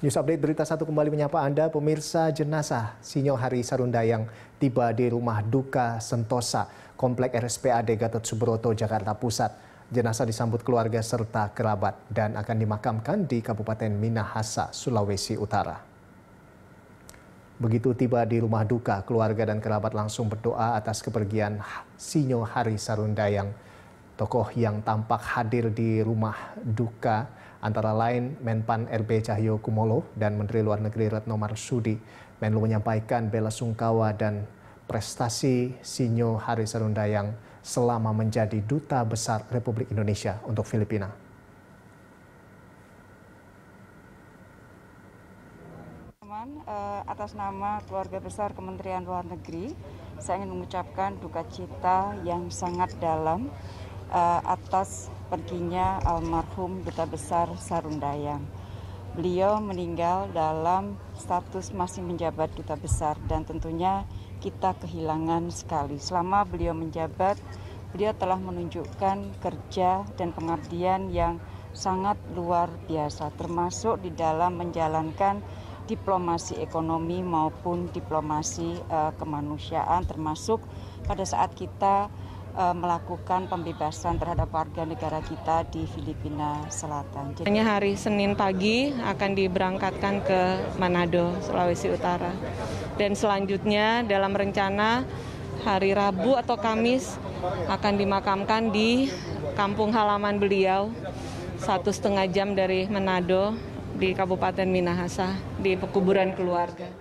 News Update Berita Satu kembali menyapa Anda, pemirsa jenazah Sinyo Hari Sarunda yang tiba di rumah duka Sentosa, Komplek RSPAD Gatot Subroto, Jakarta Pusat. Jenazah disambut keluarga serta kerabat dan akan dimakamkan di Kabupaten Minahasa, Sulawesi Utara. Begitu tiba di rumah duka, keluarga dan kerabat langsung berdoa atas kepergian Sinyo Hari Sarunda yang tokoh yang tampak hadir di rumah duka antara lain Menpan RB Cahyo Kumolo dan Menteri Luar Negeri Retno Marsudi. Menlu menyampaikan bela sungkawa dan prestasi Sinyo Hari yang selama menjadi Duta Besar Republik Indonesia untuk Filipina. Eh, atas nama keluarga besar Kementerian Luar Negeri, saya ingin mengucapkan duka cita yang sangat dalam eh, atas perginya almarhum almarhum Duta Besar Sarundayang. Beliau meninggal dalam status masih menjabat Duta Besar dan tentunya kita kehilangan sekali. Selama beliau menjabat, beliau telah menunjukkan kerja dan pengabdian yang sangat luar biasa termasuk di dalam menjalankan diplomasi ekonomi maupun diplomasi uh, kemanusiaan termasuk pada saat kita uh, melakukan pembebasan terhadap warga negara kita di Filipina Selatan. Hanya hari Senin pagi akan diberangkatkan ke Manado, Sulawesi Utara. Dan selanjutnya dalam rencana hari Rabu atau Kamis akan dimakamkan di kampung halaman beliau satu setengah jam dari Manado di Kabupaten Minahasa di pekuburan keluarga.